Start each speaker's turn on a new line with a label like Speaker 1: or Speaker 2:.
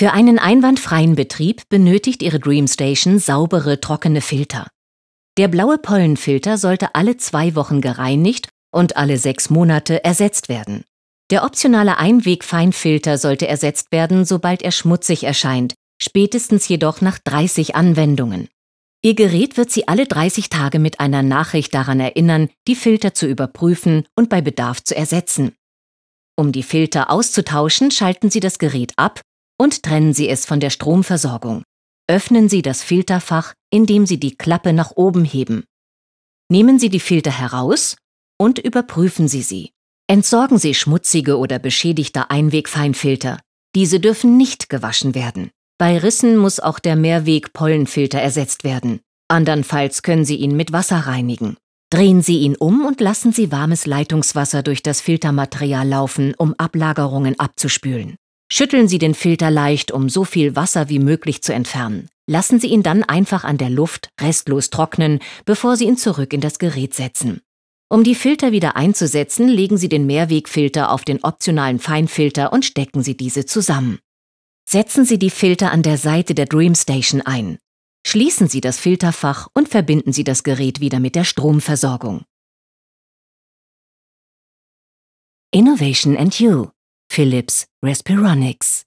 Speaker 1: Für einen einwandfreien Betrieb benötigt Ihre Dreamstation saubere, trockene Filter.
Speaker 2: Der blaue Pollenfilter sollte alle zwei Wochen gereinigt und alle sechs Monate ersetzt werden. Der optionale Einwegfeinfilter sollte ersetzt werden, sobald er schmutzig erscheint, spätestens jedoch nach 30 Anwendungen. Ihr Gerät wird Sie alle 30 Tage mit einer Nachricht daran erinnern, die Filter zu überprüfen und bei Bedarf zu ersetzen. Um die Filter auszutauschen, schalten Sie das Gerät ab und trennen Sie es von der Stromversorgung. Öffnen Sie das Filterfach, indem Sie die Klappe nach oben heben. Nehmen Sie die Filter heraus und überprüfen Sie sie. Entsorgen Sie schmutzige oder beschädigte Einwegfeinfilter. Diese dürfen nicht gewaschen werden. Bei Rissen muss auch der Mehrweg-Pollenfilter ersetzt werden. Andernfalls können Sie ihn mit Wasser reinigen. Drehen Sie ihn um und lassen Sie warmes Leitungswasser durch das Filtermaterial laufen, um Ablagerungen abzuspülen. Schütteln Sie den Filter leicht, um so viel Wasser wie möglich zu entfernen. Lassen Sie ihn dann einfach an der Luft restlos trocknen, bevor Sie ihn zurück in das Gerät setzen. Um die Filter wieder einzusetzen, legen Sie den Mehrwegfilter auf den optionalen Feinfilter und stecken Sie diese zusammen. Setzen Sie die Filter an der Seite der Dreamstation ein. Schließen Sie das Filterfach und verbinden
Speaker 1: Sie das Gerät wieder mit der Stromversorgung. Innovation and You Philips Respironics.